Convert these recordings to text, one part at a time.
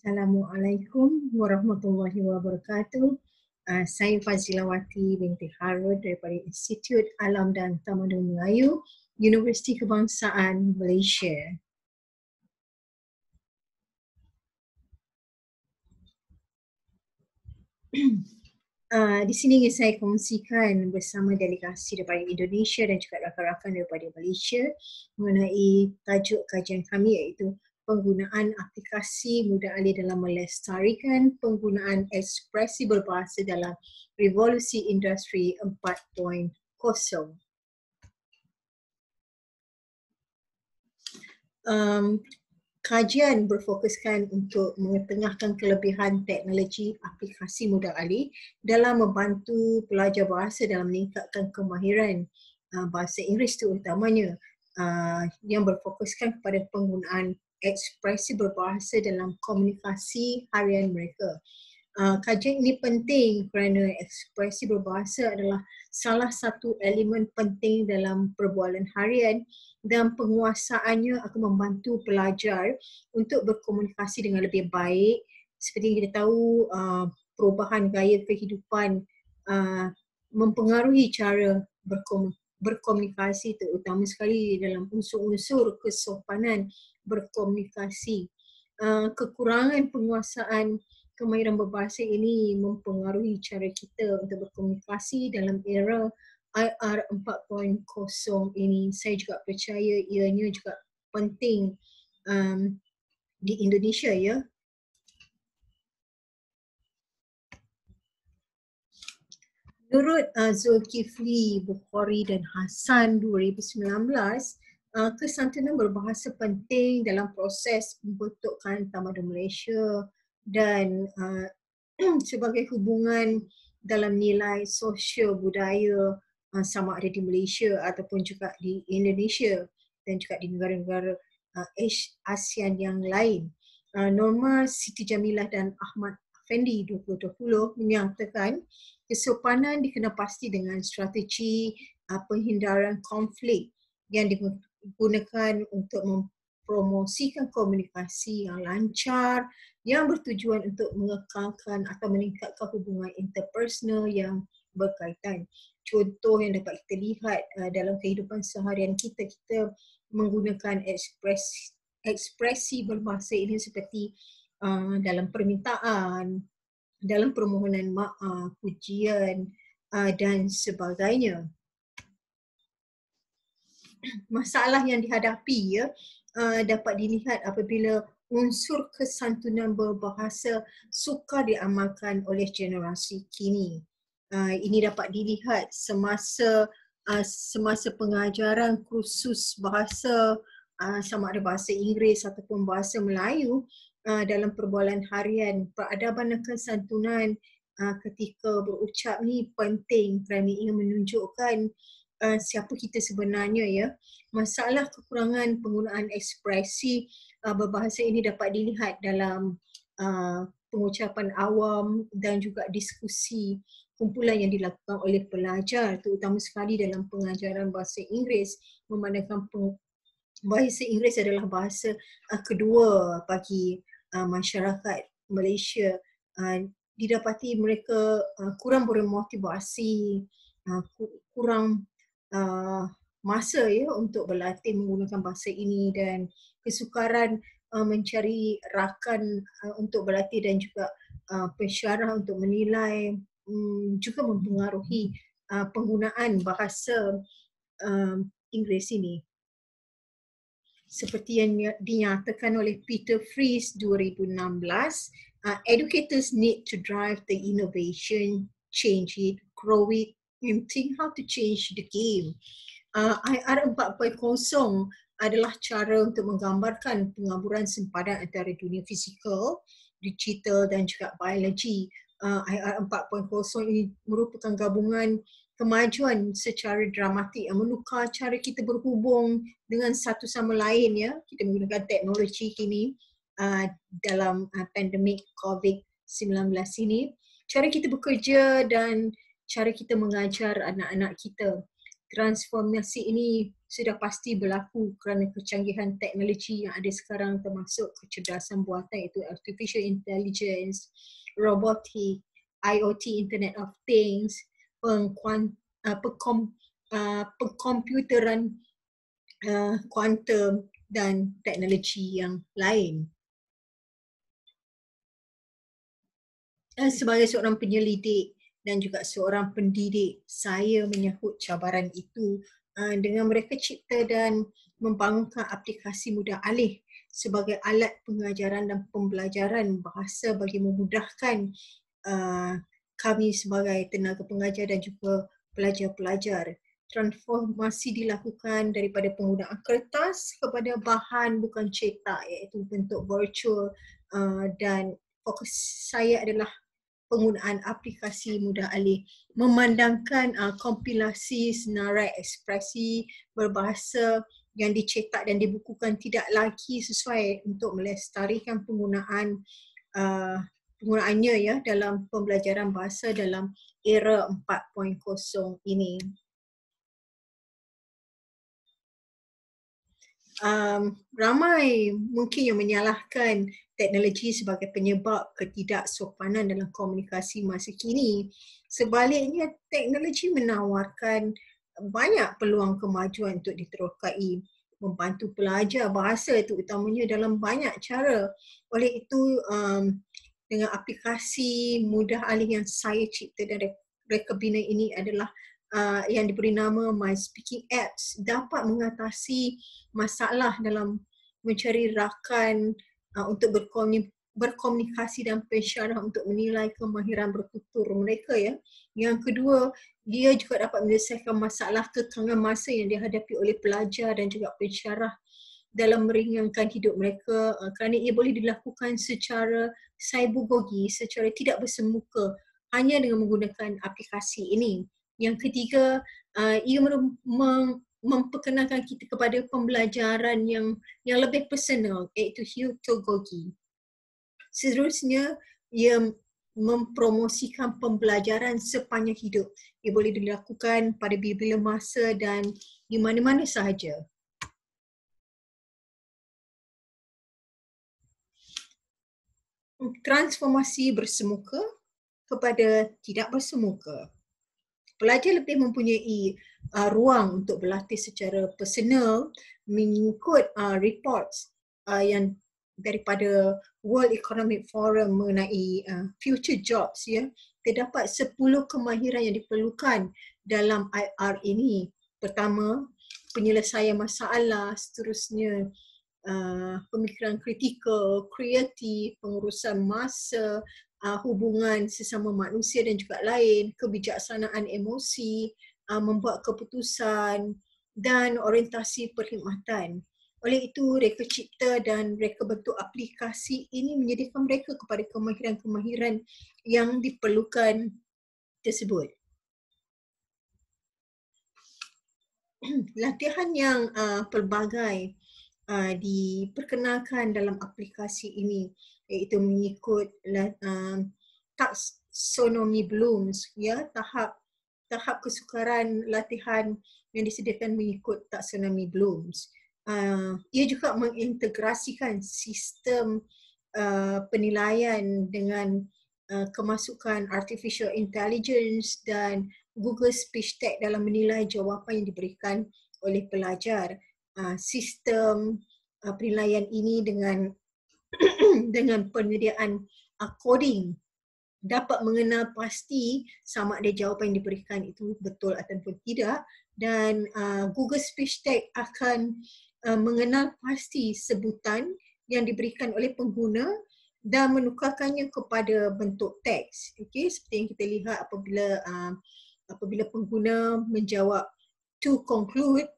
Assalamualaikum warahmatullahi wabarakatuh. Uh, saya Fazilawati binti Harud daripada Institut Alam dan Tamadun Melayu, Universiti Kebangsaan Malaysia. Uh, di sini ingin saya kongsikan bersama delegasi daripada Indonesia dan juga rakan-rakan daripada Malaysia mengenai tajuk kajian kami iaitu penggunaan aplikasi mudah alih dalam melestarikan penggunaan ekspresi berbahasa dalam revolusi industri 4.0. Um, kajian berfokuskan untuk mengetengahkan kelebihan teknologi aplikasi mudah alih dalam membantu pelajar bahasa dalam meningkatkan kemahiran uh, bahasa Inggeris terutamanya uh, yang berfokuskan kepada penggunaan ekspresi berbahasa dalam komunikasi harian mereka. Uh, kajian ini penting kerana ekspresi berbahasa adalah salah satu elemen penting dalam perbualan harian dan penguasaannya akan membantu pelajar untuk berkomunikasi dengan lebih baik. Seperti yang kita tahu, uh, perubahan gaya kehidupan uh, mempengaruhi cara berkomunikasi terutama sekali dalam unsur-unsur kesopanan berkomunikasi. Uh, kekurangan penguasaan kemahiran berbahasa ini mempengaruhi cara kita untuk berkomunikasi dalam era IR 4.0 ini. Saya juga percaya ianya juga penting um, di Indonesia ya. Menurut uh, Zulkifli Bukhari dan Hassan 2019, kesantunan ah, berbahasa penting dalam proses pembentukan tamadun Malaysia dan uh, sebagai hubungan dalam nilai sosio budaya uh, sama ada di Malaysia ataupun juga di Indonesia dan juga di negara-negara uh, ASEAN yang lain. Uh, Norma Siti Jamilah dan Ahmad Fendi 2020 menyatakan kesopanan dikenal pasti dengan strategi uh, penghindaran konflik yang gunakan untuk mempromosikan komunikasi yang lancar yang bertujuan untuk mengekalkan atau meningkatkan hubungan interpersonal yang berkaitan. Contoh yang dapat kita lihat uh, dalam kehidupan seharian kita, kita menggunakan ekspresi, ekspresi berbahasa ini seperti uh, dalam permintaan, dalam permohonan maaf, pujian uh, dan sebagainya. masalah yang dihadapi ya uh, dapat dilihat apabila unsur kesantunan berbahasa suka diamalkan oleh generasi kini. Uh, ini dapat dilihat semasa uh, semasa pengajaran kursus bahasa uh, sama ada bahasa Inggeris ataupun bahasa Melayu uh, dalam perbualan harian peradaban dan kesantunan uh, ketika berucap ni penting kerana ia menunjukkan uh, uh, siapa kita sebenarnya ya. Masalah kekurangan penggunaan ekspresi uh, berbahasa ini dapat dilihat dalam uh, pengucapan awam dan juga diskusi kumpulan yang dilakukan oleh pelajar terutama sekali dalam pengajaran bahasa Inggeris memandangkan bahasa Inggeris adalah bahasa uh, kedua bagi uh, masyarakat Malaysia uh, didapati mereka uh, kurang bermotivasi uh, kurang Uh, masa ya untuk berlatih menggunakan bahasa ini dan kesukaran uh, mencari rakan uh, untuk berlatih dan juga uh, pensyarah untuk menilai um, juga mempengaruhi uh, penggunaan bahasa uh, Inggeris ini. Seperti yang dinyatakan oleh Peter Fries 2016, uh, educators need to drive the innovation, change it, grow it and think how to change the game. Uh, IR 4.0 adalah cara untuk menggambarkan pengaburan sempadan antara dunia fizikal, digital dan juga biologi. Uh, IR 4.0 ini merupakan gabungan kemajuan secara dramatik yang menukar cara kita berhubung dengan satu sama lain ya. Kita menggunakan teknologi kini uh, dalam uh, pandemik COVID-19 ini. Cara kita bekerja dan cara kita mengajar anak-anak kita. Transformasi ini sudah pasti berlaku kerana kecanggihan teknologi yang ada sekarang termasuk kecerdasan buatan iaitu artificial intelligence, robotik, IoT Internet of Things, pengkuan, uh, pengkom, uh, kuantum dan teknologi yang lain. Eh, sebagai seorang penyelidik, dan juga seorang pendidik saya menyahut cabaran itu ah, dengan mereka cipta dan membangunkan aplikasi mudah alih sebagai alat pengajaran dan pembelajaran bahasa bagi memudahkan ah, kami sebagai tenaga pengajar dan juga pelajar-pelajar transformasi dilakukan daripada penggunaan kertas kepada bahan bukan cetak iaitu bentuk virtual ah, dan fokus saya adalah penggunaan aplikasi mudah alih memandangkan uh, kompilasi senarai ekspresi berbahasa yang dicetak dan dibukukan tidak lagi sesuai untuk melestarikan penggunaan uh, penggunaannya ya dalam pembelajaran bahasa dalam era 4.0 ini. um, ramai mungkin yang menyalahkan teknologi sebagai penyebab ketidaksopanan dalam komunikasi masa kini. Sebaliknya, teknologi menawarkan banyak peluang kemajuan untuk diterokai membantu pelajar bahasa itu utamanya dalam banyak cara. Oleh itu, um, dengan aplikasi mudah alih yang saya cipta dan reka bina ini adalah Ah, yang diberi nama My Speaking Apps dapat mengatasi masalah dalam mencari rakan uh, untuk berkomunikasi dan pensyarah untuk menilai kemahiran bertutur mereka ya. Yang kedua, dia juga dapat menyelesaikan masalah ketengah masa yang dihadapi oleh pelajar dan juga pensyarah dalam meringankan hidup mereka ah, kerana ia boleh dilakukan secara cyberbogi, secara tidak bersemuka hanya dengan menggunakan aplikasi ini. Yang ketiga, uh, ia mem- mem- memperkenalkan kita kepada pembelajaran yang yang lebih personal iaitu hiutogogi. Seterusnya, ia mempromosikan pembelajaran sepanjang hidup. Ia boleh dilakukan pada bila-bila masa dan di mana-mana sahaja. Transformasi bersemuka kepada tidak bersemuka pelajar lebih mempunyai uh, ruang untuk berlatih secara personal mengikut uh, reports uh, yang daripada World Economic Forum mengenai uh, future jobs ya terdapat 10 kemahiran yang diperlukan dalam IR ini pertama penyelesaian masalah seterusnya uh, pemikiran kritikal kreatif pengurusan masa uh, hubungan sesama manusia dan juga lain, kebijaksanaan emosi, uh, membuat keputusan dan orientasi perkhidmatan. Oleh itu, reka cipta dan reka bentuk aplikasi ini menyediakan mereka kepada kemahiran-kemahiran yang diperlukan tersebut. Latihan yang uh, pelbagai uh, diperkenalkan dalam aplikasi ini iaitu mengikut uh, um, taxonomy blooms ya tahap tahap kesukaran latihan yang disediakan mengikut taxonomy blooms uh, ia juga mengintegrasikan sistem uh, penilaian dengan uh, kemasukan artificial intelligence dan Google Speech Tag dalam menilai jawapan yang diberikan oleh pelajar uh, sistem uh, penilaian ini dengan dengan penyediaan uh, coding dapat mengenal pasti sama ada jawapan yang diberikan itu betul ataupun tidak dan uh, Google Speech Tag akan uh, mengenal pasti sebutan yang diberikan oleh pengguna dan menukarkannya kepada bentuk teks okey seperti yang kita lihat apabila uh, apabila pengguna menjawab to conclude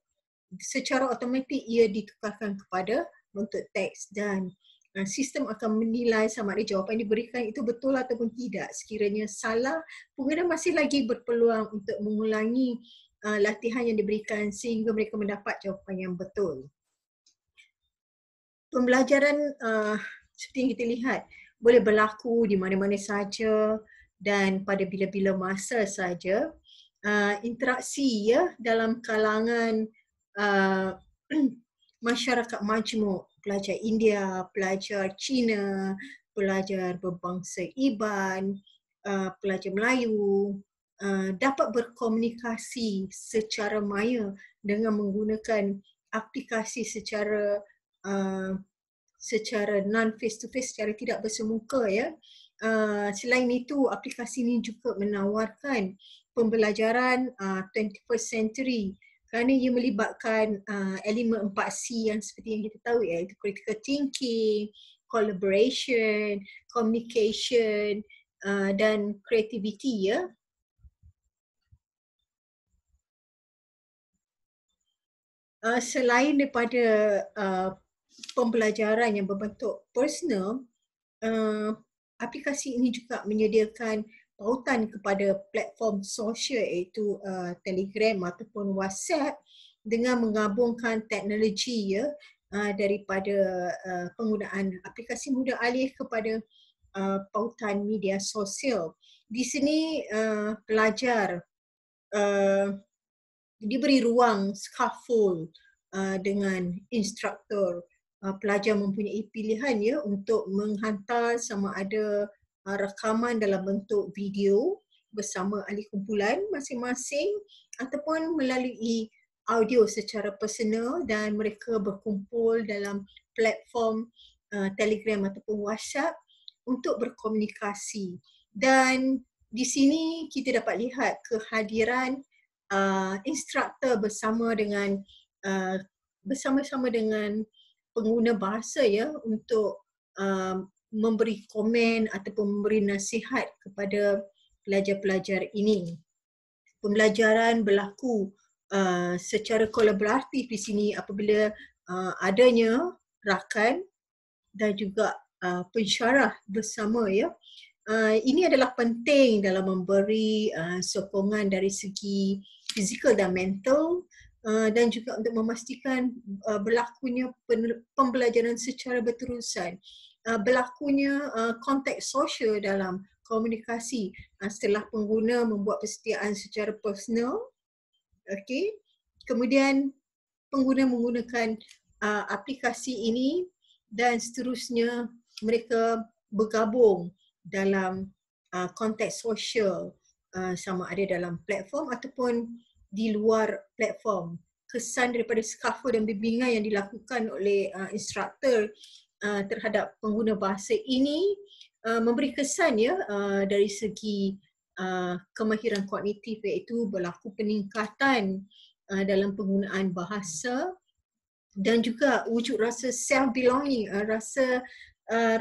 secara automatik ia ditukarkan kepada bentuk teks dan Ah, sistem akan menilai sama ada jawapan yang diberikan itu betul ataupun tidak. Sekiranya salah, pengguna masih lagi berpeluang untuk mengulangi uh, latihan yang diberikan sehingga mereka mendapat jawapan yang betul. Pembelajaran uh, seperti yang kita lihat boleh berlaku di mana-mana saja dan pada bila-bila masa saja. Uh, interaksi ya dalam kalangan uh, masyarakat majmuk pelajar India, pelajar Cina, pelajar berbangsa Iban, uh, pelajar Melayu uh, dapat berkomunikasi secara maya dengan menggunakan aplikasi secara uh, secara non face to face secara tidak bersemuka ya. selain itu aplikasi ini juga menawarkan pembelajaran 21st century kerana ia melibatkan uh, elemen 4C yang seperti yang kita tahu iaitu critical thinking, collaboration, communication uh, dan creativity ya. Uh, selain daripada uh, pembelajaran yang berbentuk personal, uh, aplikasi ini juga menyediakan pautan kepada platform sosial iaitu uh, Telegram ataupun WhatsApp dengan menggabungkan teknologi ya uh, daripada uh, penggunaan aplikasi mudah alih kepada uh, pautan media sosial. Di sini uh, pelajar uh, diberi ruang scaffold uh, dengan instruktur. Uh, pelajar mempunyai pilihan ya untuk menghantar sama ada uh, rekaman dalam bentuk video bersama ahli kumpulan masing-masing ataupun melalui audio secara personal dan mereka berkumpul dalam platform uh, Telegram ataupun WhatsApp untuk berkomunikasi. Dan di sini kita dapat lihat kehadiran uh, instruktor bersama dengan uh, bersama-sama dengan pengguna bahasa ya untuk uh, memberi komen ataupun memberi nasihat kepada pelajar-pelajar ini. Pembelajaran berlaku uh, secara kolaboratif di sini apabila uh, adanya rakan dan juga uh, pensyarah bersama ya. Uh, ini adalah penting dalam memberi uh, sokongan dari segi fizikal dan mental Uh, dan juga untuk memastikan uh, berlakunya pembelajaran secara berterusan uh, berlakunya konteks uh, sosial dalam komunikasi uh, setelah pengguna membuat persediaan secara personal. Okey. Kemudian pengguna menggunakan uh, aplikasi ini dan seterusnya mereka bergabung dalam uh, konteks sosial uh, sama ada dalam platform ataupun di luar platform kesan daripada scaffold dan bimbingan yang dilakukan oleh uh, instruktur Uh, terhadap pengguna bahasa ini uh, memberi kesan ya uh, dari segi kemahiran kognitif iaitu berlaku peningkatan dalam penggunaan bahasa dan juga wujud rasa self belonging uh, rasa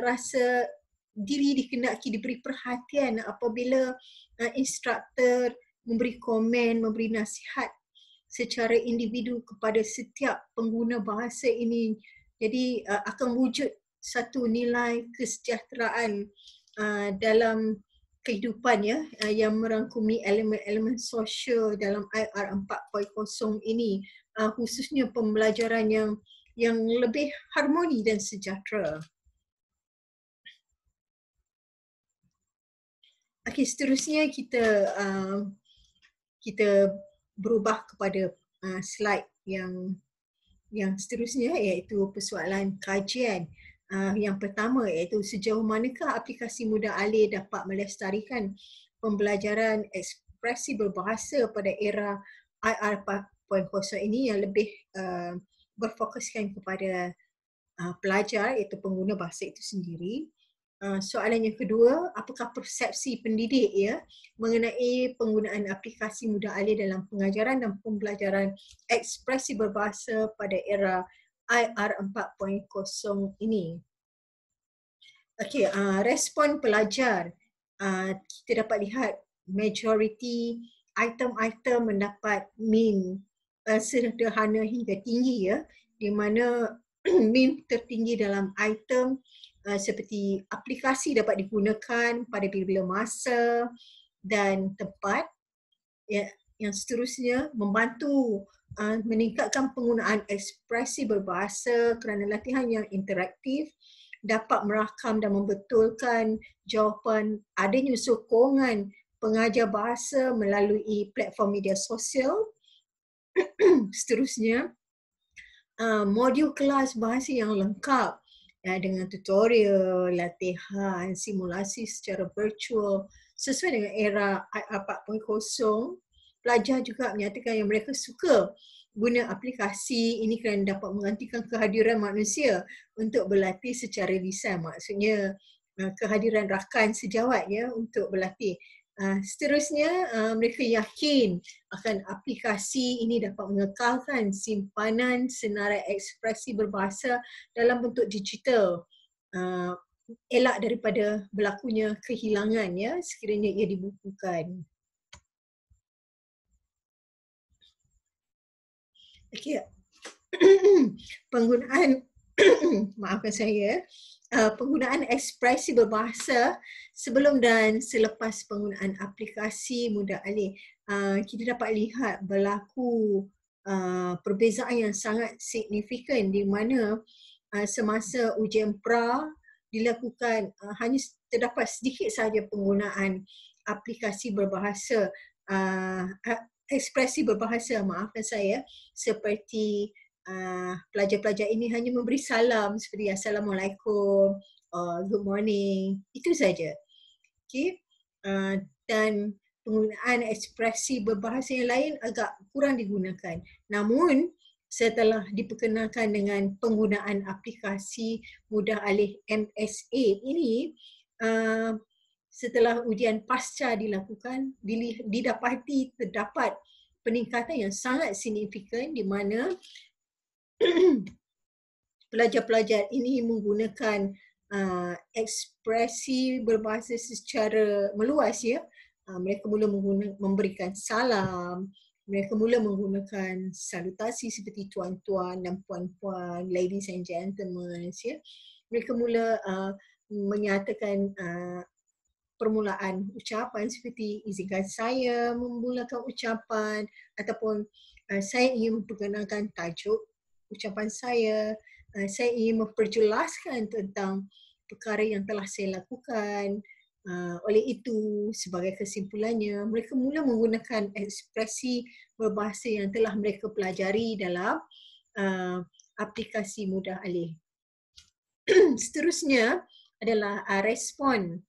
rasa diri dikenaki diberi perhatian apabila uh, instruktur memberi komen memberi nasihat secara individu kepada setiap pengguna bahasa ini jadi uh, akan wujud satu nilai kesejahteraan uh, dalam kehidupan ya uh, yang merangkumi elemen-elemen sosial dalam IR 4.0 ini uh, khususnya pembelajaran yang yang lebih harmoni dan sejahtera. Okey seterusnya kita uh, kita berubah kepada uh, slide yang yang seterusnya iaitu persoalan kajian uh, yang pertama iaitu sejauh manakah aplikasi muda alih dapat melestarikan pembelajaran ekspresi berbahasa pada era IR 4.0 ini yang lebih uh, berfokuskan kepada uh, pelajar iaitu pengguna bahasa itu sendiri. Ah, soalan yang kedua, apakah persepsi pendidik ya mengenai penggunaan aplikasi mudah alih dalam pengajaran dan pembelajaran ekspresi berbahasa pada era IR 4.0 ini? Okey, uh, respon pelajar uh, kita dapat lihat majority item-item mendapat min uh, sederhana hingga tinggi ya di mana min tertinggi dalam item Uh, seperti aplikasi dapat digunakan pada bila-bila masa dan tempat ya, yang seterusnya membantu uh, meningkatkan penggunaan ekspresi berbahasa kerana latihan yang interaktif dapat merakam dan membetulkan jawapan adanya sokongan pengajar bahasa melalui platform media sosial seterusnya uh, modul kelas bahasa yang lengkap ya, dengan tutorial, latihan, simulasi secara virtual sesuai dengan era apa pun kosong pelajar juga menyatakan yang mereka suka guna aplikasi ini kerana dapat menggantikan kehadiran manusia untuk berlatih secara lisan maksudnya eh, kehadiran rakan sejawat ya untuk berlatih Uh, seterusnya, uh, mereka yakin akan aplikasi ini dapat mengekalkan simpanan senarai ekspresi berbahasa dalam bentuk digital. Uh, elak daripada berlakunya kehilangan ya sekiranya ia dibukukan. Okay. Penggunaan maafkan saya Eh, penggunaan ekspresi berbahasa sebelum dan selepas penggunaan aplikasi muda alih uh, kita dapat lihat berlaku uh, perbezaan yang sangat signifikan di mana uh, semasa ujian pra dilakukan uh, hanya terdapat sedikit sahaja penggunaan aplikasi berbahasa uh, ekspresi berbahasa maafkan saya seperti Ah, pelajar-pelajar ini hanya memberi salam seperti assalamualaikum or uh, good morning itu saja okey uh, ah, dan penggunaan ekspresi berbahasa yang lain agak kurang digunakan namun setelah diperkenalkan dengan penggunaan aplikasi mudah alih MSA ini uh, setelah ujian pasca dilakukan didapati terdapat peningkatan yang sangat signifikan di mana pelajar-pelajar ini menggunakan uh, ekspresi berbahasa secara meluas ya. Uh, mereka mula memberikan salam, mereka mula menggunakan salutasi seperti tuan-tuan dan puan-puan, ladies and gentlemen ya. Mereka mula uh, menyatakan uh, permulaan ucapan seperti izinkan saya memulakan ucapan ataupun uh, saya ingin memperkenalkan tajuk ucapan saya. Uh, saya ingin memperjelaskan tentang perkara yang telah saya lakukan. Uh, oleh itu, sebagai kesimpulannya, mereka mula menggunakan ekspresi berbahasa yang telah mereka pelajari dalam uh, aplikasi mudah alih. Seterusnya adalah uh, respon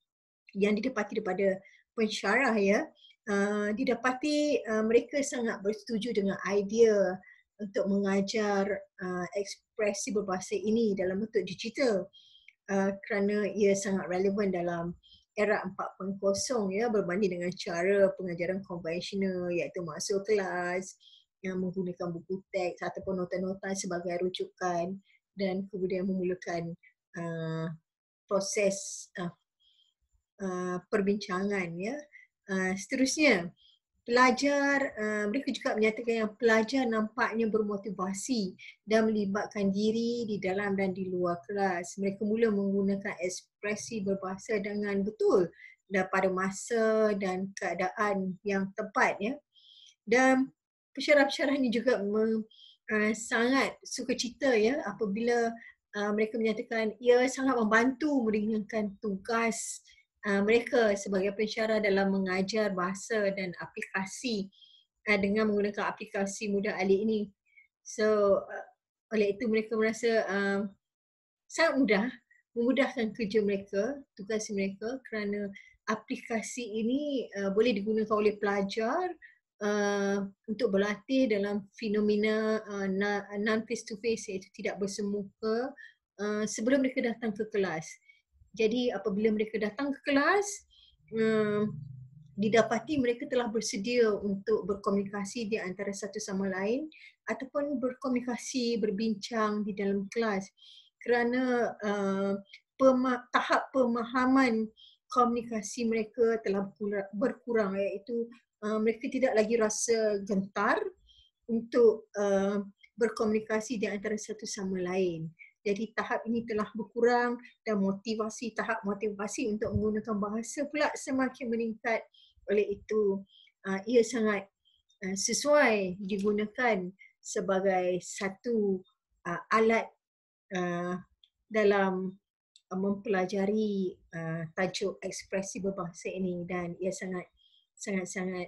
yang didapati daripada pensyarah. Ya. Uh, didapati uh, mereka sangat bersetuju dengan idea untuk mengajar uh, ekspresi berbahasa ini dalam bentuk digital uh, kerana ia sangat relevan dalam era 4.0 ya berbanding dengan cara pengajaran konvensional iaitu masuk kelas yang menggunakan buku teks ataupun nota-nota sebagai rujukan dan kemudian memulakan uh, proses uh, uh, perbincangan ya uh, seterusnya pelajar uh, mereka juga menyatakan yang pelajar nampaknya bermotivasi dan melibatkan diri di dalam dan di luar kelas mereka mula menggunakan ekspresi berbahasa dengan betul dan pada masa dan keadaan yang tepat ya dan pesyarah-pesyarah ini juga me, uh, sangat suka cita ya apabila uh, mereka menyatakan ia sangat membantu meringankan tugas Ah, mereka sebagai pensyarah dalam mengajar bahasa dan aplikasi uh, dengan menggunakan aplikasi mudah alih ini. So uh, oleh itu mereka merasa uh, sangat mudah memudahkan kerja mereka, tugas mereka kerana aplikasi ini uh, boleh digunakan oleh pelajar Uh, untuk berlatih dalam fenomena uh, non face to face iaitu tidak bersemuka uh, sebelum mereka datang ke kelas jadi apabila mereka datang ke kelas, um, didapati mereka telah bersedia untuk berkomunikasi di antara satu sama lain ataupun berkomunikasi, berbincang di dalam kelas. Kerana uh, pema- tahap pemahaman komunikasi mereka telah berkurang iaitu uh, mereka tidak lagi rasa gentar untuk uh, berkomunikasi di antara satu sama lain. Jadi tahap ini telah berkurang dan motivasi tahap motivasi untuk menggunakan bahasa pula semakin meningkat. Oleh itu, ah, ia sangat ah, sesuai digunakan sebagai satu ah, alat dalam mempelajari tajuk ekspresi berbahasa ini dan ia sangat sangat sangat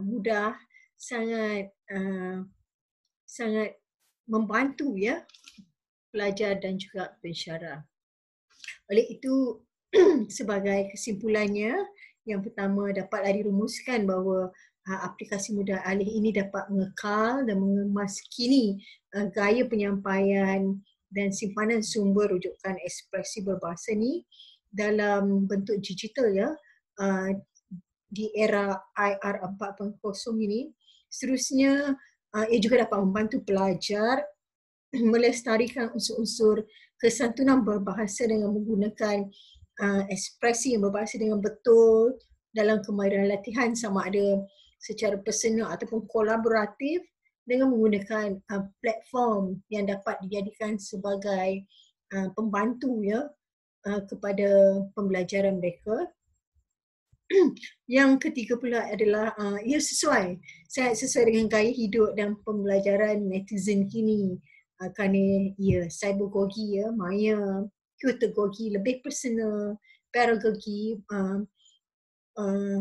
mudah sangat sangat membantu ya pelajar dan juga pensyarah. Oleh itu, sebagai kesimpulannya, yang pertama dapatlah dirumuskan bahawa ah, aplikasi mudah alih ini dapat mengekal dan mengemas kini ah, gaya penyampaian dan simpanan sumber rujukan ekspresi berbahasa ni dalam bentuk digital ya ah, di era IR 4.0 ini. Seterusnya, ia juga dapat membantu pelajar melestarikan unsur-unsur kesantunan berbahasa dengan menggunakan uh, ekspresi yang berbahasa dengan betul dalam kemahiran latihan sama ada secara personal ataupun kolaboratif dengan menggunakan uh, platform yang dapat dijadikan sebagai uh, pembantu ya uh, kepada pembelajaran mereka. yang ketiga pula adalah uh, ia sesuai. Saya sesuai dengan gaya hidup dan pembelajaran netizen kini kerana ya cybergogi ya maya kutagogi lebih personal pedagogi uh, uh,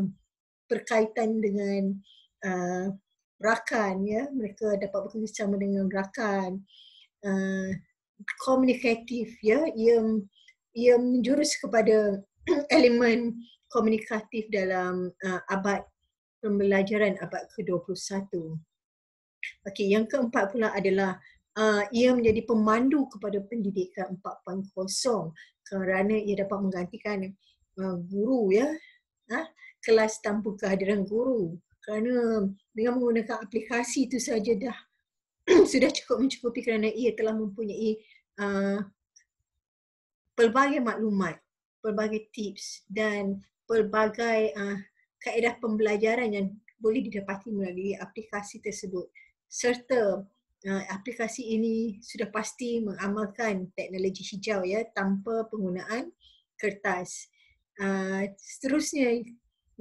berkaitan dengan uh, rakan ya mereka dapat berbincang dengan rakan uh, komunikatif ya yang yang menjurus kepada elemen komunikatif dalam uh, abad pembelajaran abad ke-21. Okey, yang keempat pula adalah Ah, ia menjadi pemandu kepada pendidikan 4.0 kerana ia dapat menggantikan ah, guru ya ha? kelas tanpa kehadiran guru kerana dengan menggunakan aplikasi itu saja dah sudah cukup mencukupi kerana ia telah mempunyai ah, pelbagai maklumat pelbagai tips dan pelbagai uh, kaedah pembelajaran yang boleh didapati melalui aplikasi tersebut serta Eh, aplikasi ini sudah pasti mengamalkan teknologi hijau ya tanpa penggunaan kertas. Uh, seterusnya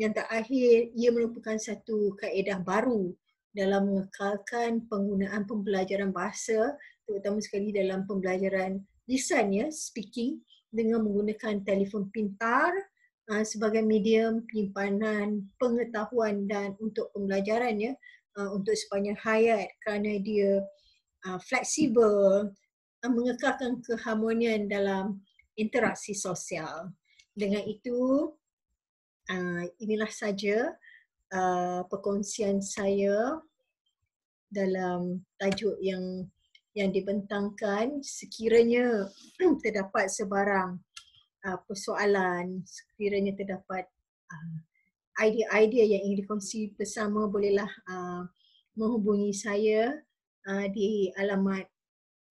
yang terakhir ia merupakan satu kaedah baru dalam mengekalkan penggunaan pembelajaran bahasa terutama sekali dalam pembelajaran lisan ya speaking dengan menggunakan telefon pintar eh, sebagai medium penyimpanan pengetahuan dan untuk pembelajaran ya Uh, untuk sepanjang hayat kerana dia uh, fleksibel uh, mengekalkan keharmonian dalam interaksi sosial. Dengan itu uh, inilah saja perkongsian saya dalam tajuk yang yang dibentangkan sekiranya terdapat sebarang persoalan sekiranya terdapat idea-idea yang ingin dikongsi bersama bolehlah uh, menghubungi saya uh, di alamat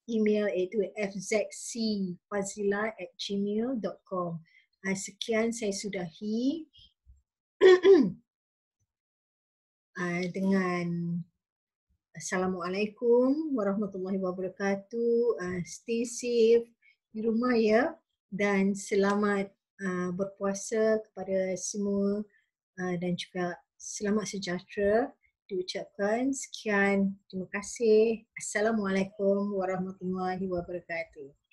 email iaitu fzcfazila at gmail.com uh, Sekian saya sudahi uh, dengan Assalamualaikum warahmatullahi wabarakatuh uh, Stay safe di rumah ya dan selamat uh, berpuasa kepada semua Ah, dan juga selamat sejahtera diucapkan. Sekian, terima kasih. Assalamualaikum warahmatullahi wabarakatuh.